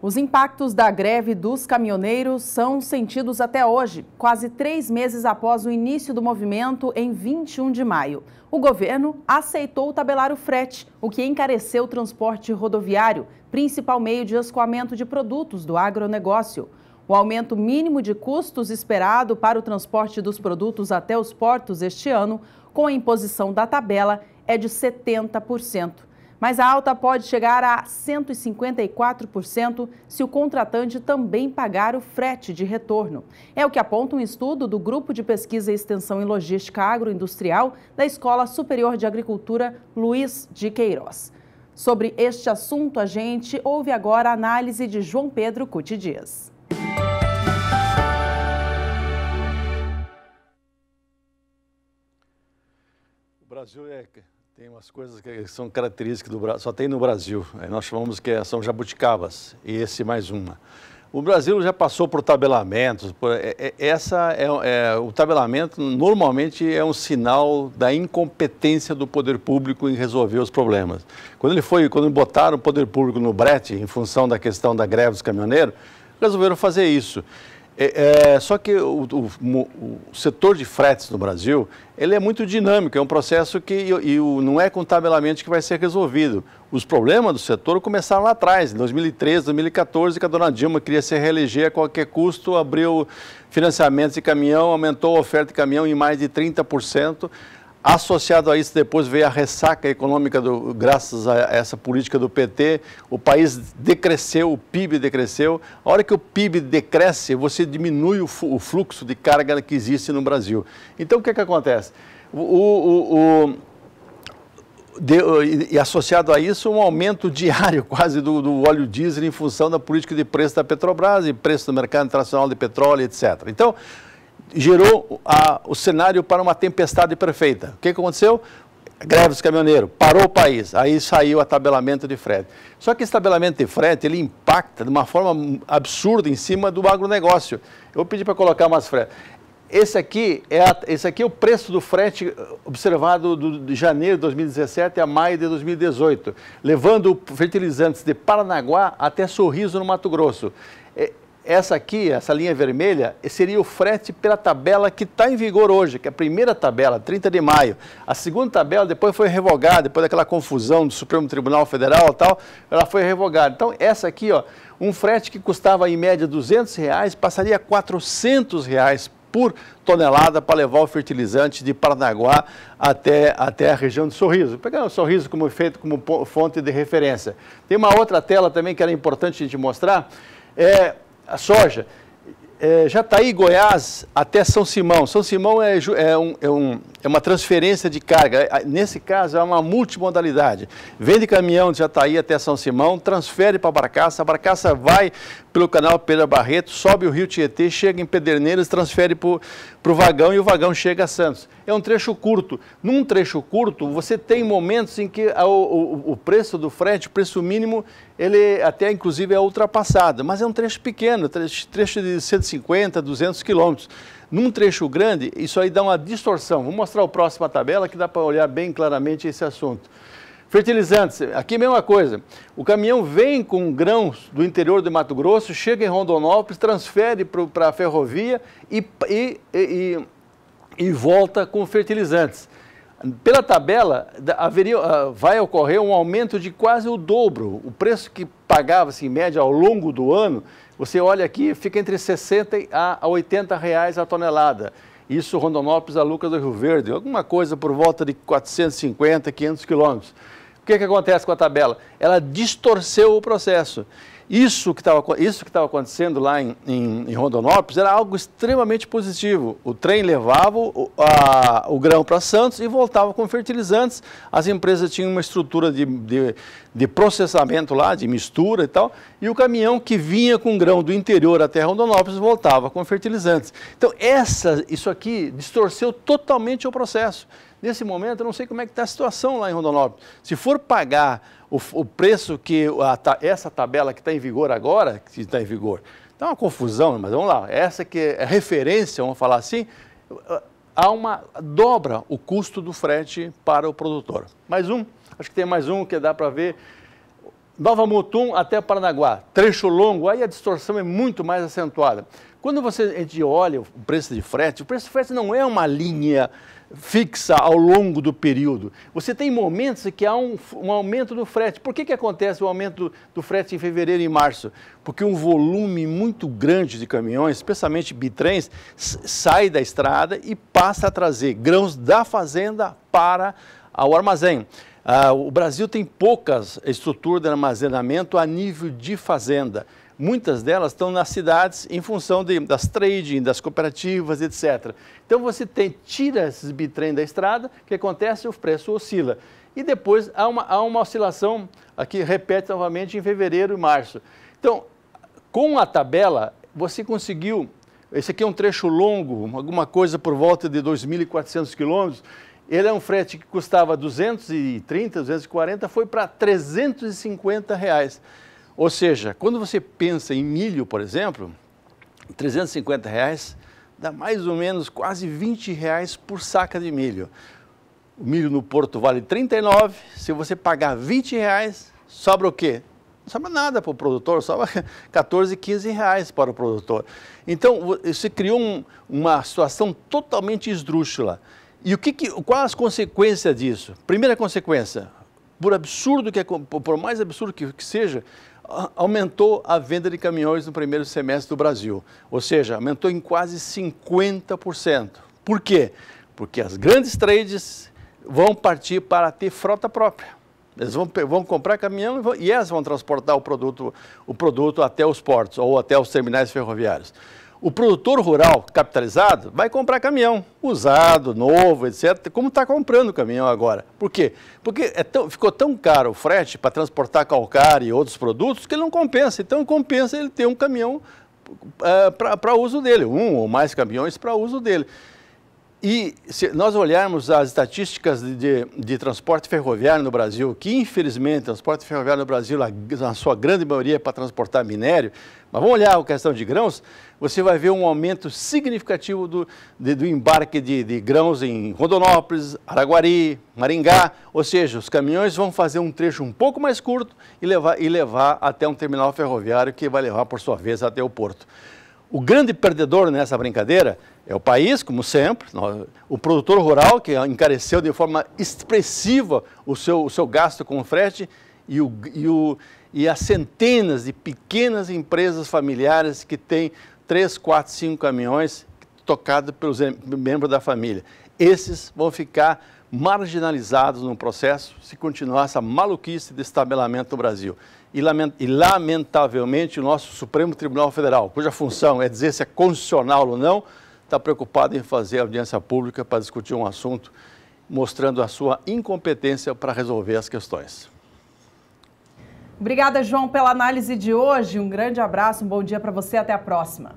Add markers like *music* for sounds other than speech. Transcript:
Os impactos da greve dos caminhoneiros são sentidos até hoje, quase três meses após o início do movimento em 21 de maio. O governo aceitou tabelar o frete, o que encareceu o transporte rodoviário, principal meio de escoamento de produtos do agronegócio. O aumento mínimo de custos esperado para o transporte dos produtos até os portos este ano, com a imposição da tabela, é de 70% mas a alta pode chegar a 154% se o contratante também pagar o frete de retorno. É o que aponta um estudo do Grupo de Pesquisa e Extensão em Logística Agroindustrial da Escola Superior de Agricultura Luiz de Queiroz. Sobre este assunto, a gente ouve agora a análise de João Pedro Cuti Dias. O Brasil é tem umas coisas que são características do Brasil, só tem no Brasil. Nós chamamos que é, são jabuticabas, e esse mais uma. O Brasil já passou por tabelamentos. Por, é, é, essa é, é, o tabelamento normalmente é um sinal da incompetência do poder público em resolver os problemas. Quando ele foi, quando botaram o poder público no brete em função da questão da greve dos caminhoneiros, resolveram fazer isso. É, é, só que o, o, o, setor de fretes no Brasil, ele é muito dinâmico, é um processo que e, e o, não é contabilamente que vai ser resolvido. Os problemas do setor começaram lá atrás, em 2013, 2014, que a dona Dilma queria se reeleger a qualquer custo, abriu financiamentos de caminhão, aumentou a oferta de caminhão em mais de 30%. Associado a isso, depois veio a ressaca econômica, do, graças a essa política do PT. O país decresceu, o PIB decresceu. A hora que o PIB decresce, você diminui o, o fluxo de carga que existe no Brasil. Então, o que, é que acontece? O, o, de, e associado a isso, um aumento *laughs* diário quase do, do, óleo diesel em função da política de preço da Petrobras e preço do mercado internacional de petróleo, etc. Então, gerou a, o cenário para uma tempestade perfeita. O que, que aconteceu? Greve dos caminhoneiros, parou o país, aí saiu o tabelamento de frete. Só que esse tabelamento de frete, ele impacta de uma forma absurda em cima do agronegócio. Eu pedi para colocar umas fretes. Esse aqui, é a, esse aqui é o preço do frete eh, observado do, de janeiro de 2017 a maio de 2018, levando fertilizantes de Paranaguá até Sorriso, no Mato Grosso essa aqui, essa linha vermelha, seria o frete pela tabela que está em vigor hoje, que é a primeira tabela, 30 de maio. A segunda tabela depois foi revogada, depois daquela confusão do Supremo Tribunal Federal e tal, ela foi revogada. Então, essa aqui, ó, um frete que custava em média 200 reais, passaria a 400 reais por tonelada para levar o fertilizante de Paranaguá até, até a região do Sorriso. pegar o Sorriso como efeito como fonte de referência. Tem uma outra tela também que era importante a gente mostrar. É, a soja, é, eh, Jataí, tá Goiás, até São Simão. São Simão é, é, um, é um, é uma transferência de carga. Nesse caso, é uma multimodalidade. Vende caminhão de Jataí tá até São Simão, transfere para Barcaça, a Barcaça vai pelo canal Pedro Barreto, sobe o rio Tietê, chega em Pederneiras, transfere para o vagão e o vagão chega a Santos. É um trecho curto. Num trecho curto, você tem momentos em que a, o, o preço do frete, o preço mínimo, ele até inclusive é ultrapassado, mas é um trecho pequeno, trecho de 150, 200 quilômetros. Num trecho grande, isso aí dá uma distorção. Vou mostrar o próximo a tabela que dá para olhar bem claramente esse assunto. Fertilizantes, aqui a mesma coisa. O caminhão vem com grãos do interior do Mato Grosso, chega em Rondonópolis, transfere para a ferrovia e, e, e, e, volta com fertilizantes. Pela tabela, haveria, ah, vai ocorrer um aumento de quase o dobro. O preço que pagava-se em média ao longo do ano você olha aqui, fica entre 60 a 80 reais a tonelada. Isso Rondonópolis a Lucas do Rio Verde, alguma coisa por volta de 450, 500 quilômetros. O que, que acontece com a tabela? Ela distorceu o processo. Isso que estava acontecendo lá em, em, em, Rondonópolis era algo extremamente positivo. O trem levava o, a, o grão para Santos e voltava com fertilizantes. As empresas tinham uma estrutura de, de, de, processamento lá, de mistura e tal, e o caminhão que vinha com grão do interior até Rondonópolis voltava com fertilizantes. Então, essa, isso aqui distorceu totalmente o processo. Nesse momento, eu não sei como é que está a situação lá em Rondonópolis. Se for pagar o, o preço que a, essa tabela que está em vigor agora, que está em vigor, está uma confusão, mas vamos lá, essa que é referência, vamos falar assim, há uma dobra o custo do frete para o produtor. Mais um, acho que tem mais um que dá para ver. Nova Mutum até Paranaguá, trecho longo, aí a distorção é muito mais acentuada. Quando você, a gente olha o preço de frete, o preço de frete não é uma linha fixa ao longo do período. Você tem momentos que há um, um aumento do frete. Por que, que acontece o aumento do, frete em fevereiro e março? Porque um volume muito grande de caminhões, especialmente bitrens, sai da estrada e passa a trazer grãos da fazenda para o armazém. Ah, o Brasil tem poucas estruturas de armazenamento a nível de fazenda. Muitas delas estão nas cidades em função de, das trading, das cooperativas, etc. Então você tem, tira esses bitrem da estrada, o que acontece? O preço oscila. E depois há uma, há uma oscilação, aqui repete novamente em fevereiro e março. Então, com a tabela, você conseguiu. Esse aqui é um trecho longo, alguma coisa por volta de 2.400 quilômetros. Ele é um frete que custava 230, 240, foi para 350 reais. Ou seja, quando você pensa em milho, por exemplo, 350 reais dá mais ou menos quase 20 reais por saca de milho. O milho no Porto vale 39, se você pagar 20 reais, sobra o quê? Não sobra nada para o produtor, sobra 14, *laughs* 15 reais para o produtor. Então, você criou um, uma situação totalmente esdrúxula. E o que, que quais as consequências disso? Primeira consequência, por absurdo que é, por mais absurdo que, que seja, aumentou a venda de caminhões no primeiro semestre do Brasil, ou seja, aumentou em quase 50%. Por quê? Porque as grandes trades vão partir para ter frota própria. Eles vão, vão comprar caminhão e, vão, e elas vão transportar o produto, o produto até os portos ou até os terminais ferroviários. O produtor rural capitalizado vai comprar caminhão, usado, novo, etc., como está comprando caminhão agora. Por quê? Porque é tão, ficou tão caro o frete para transportar calcário e outros produtos que ele não compensa. Então, compensa ele ter um caminhão uh, eh, para uso dele, um ou mais caminhões para uso dele. E se nós olharmos as estatísticas de, de, de, transporte ferroviário no Brasil, que infelizmente o transporte ferroviário no Brasil, na sua grande maioria, é para transportar minério, mas vamos olhar a questão de grãos, você vai ver um aumento significativo do, de, do embarque de, de grãos em Rondonópolis, Araguari, Maringá, ou seja, os caminhões vão fazer um trecho um pouco mais curto e levar, e levar até um terminal ferroviário que vai levar, por sua vez, até o porto. O grande perdedor nessa brincadeira é o país, como sempre, o produtor rural, que encareceu de forma expressiva o seu, o seu gasto com o frete, e, o, e, o, e as centenas de pequenas empresas familiares que têm três, quatro, cinco caminhões tocados pelos membros da família. Esses vão ficar marginalizados no processo se continuar essa maluquice de estabelamento do Brasil. E, lamentavelmente, o nosso Supremo Tribunal Federal, cuja função é dizer se é constitucional ou não, está preocupado em fazer audiência pública para discutir um assunto, mostrando a sua incompetência para resolver as questões. Obrigada, João, pela análise de hoje. Um grande abraço, um bom dia para você. Até a próxima.